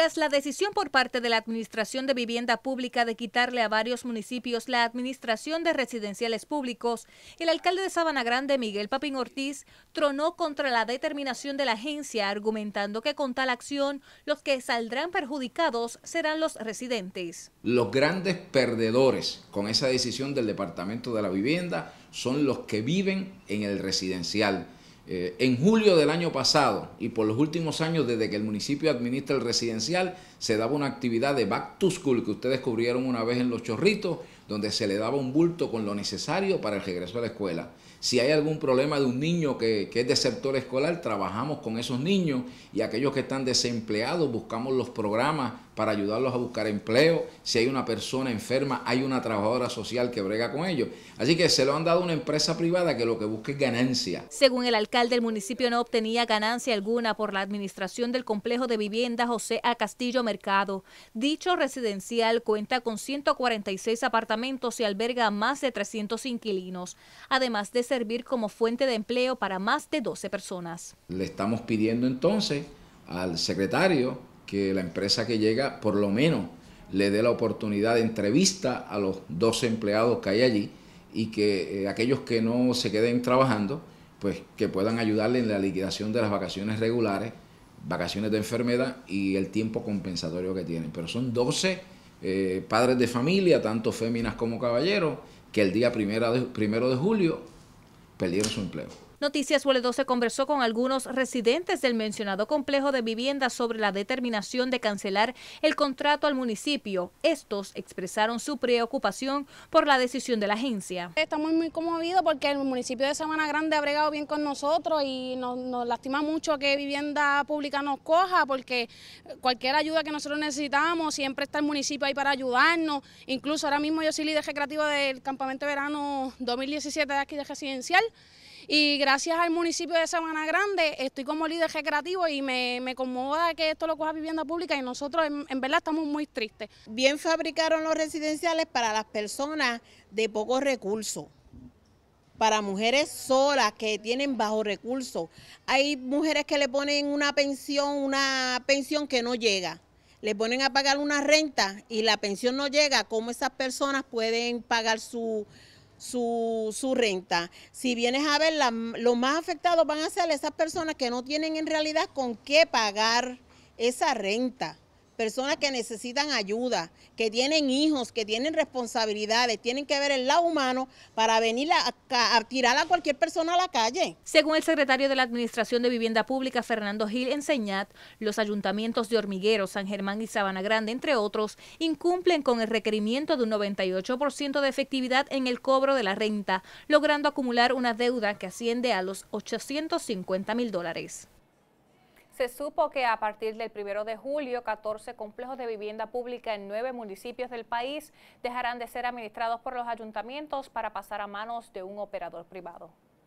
Tras la decisión por parte de la Administración de Vivienda Pública de quitarle a varios municipios la administración de residenciales públicos, el alcalde de Sabana Grande, Miguel Papín Ortiz, tronó contra la determinación de la agencia, argumentando que con tal acción los que saldrán perjudicados serán los residentes. Los grandes perdedores con esa decisión del Departamento de la Vivienda son los que viven en el residencial eh, en julio del año pasado y por los últimos años desde que el municipio administra el residencial, se daba una actividad de Back to School que ustedes cubrieron una vez en Los Chorritos, donde se le daba un bulto con lo necesario para el regreso a la escuela. Si hay algún problema de un niño que, es es sector escolar, trabajamos con esos niños y aquellos que están desempleados, buscamos los programas para ayudarlos a buscar empleo. Si hay una persona enferma, hay una trabajadora social que brega con ellos. Así que se lo han dado a una empresa privada que lo que busca es ganancia. Según el alcalde, el municipio no obtenía ganancia alguna por la administración del complejo de vivienda José A. Castillo Mercado. Dicho residencial cuenta con 146 apartamentos se alberga a más de 300 inquilinos, además de servir como fuente de empleo para más de 12 personas. Le estamos pidiendo entonces al secretario que la empresa que llega por lo menos le dé la oportunidad de entrevista a los 12 empleados que hay allí y que eh, aquellos que no se queden trabajando, pues que puedan ayudarle en la liquidación de las vacaciones regulares, vacaciones de enfermedad y el tiempo compensatorio que tienen. Pero son 12 eh, padres de familia, tanto féminas como caballeros, que el día primero de julio perdieron su empleo. Noticias Web 12 conversó con algunos residentes del mencionado complejo de viviendas sobre la determinación de cancelar el contrato al municipio. Estos expresaron su preocupación por la decisión de la agencia. Estamos muy conmovidos porque el municipio de Semana Grande ha bregado bien con nosotros y nos, lastima mucho que vivienda pública nos coja porque cualquier ayuda que nosotros necesitamos, siempre está el municipio ahí para ayudarnos. Incluso ahora mismo yo soy líder ejecutivo del campamento de verano 2017 de aquí de residencial y gracias al municipio de Semana Grande estoy como líder recreativo y me, me que esto lo coja vivienda pública y nosotros en, verdad estamos muy tristes. Bien fabricaron los residenciales para las personas de pocos recursos para mujeres solas que tienen bajo recursos. Hay mujeres que le ponen una pensión, una pensión que no llega. Le ponen a pagar una renta y la pensión no llega. ¿Cómo esas personas pueden pagar su, su, su renta. Si vienes a ver, la, los más afectados van a ser esas personas que no tienen en realidad con qué pagar esa renta personas que necesitan ayuda, que tienen hijos, que tienen responsabilidades, tienen que ver el lado humano para venir a, tirar a cualquier persona a la calle. Según el secretario de la Administración de Vivienda Pública, Fernando Gil Enseñat, los ayuntamientos de Hormiguero, San Germán y Sabana Grande, entre otros, incumplen con el requerimiento de un 98% de efectividad en el cobro de la renta, logrando acumular una deuda que asciende a los 850 mil dólares. Se supo que a partir del primero de julio, 14 complejos de vivienda pública en nueve municipios del país dejarán de ser administrados por los ayuntamientos para pasar a manos de un operador privado.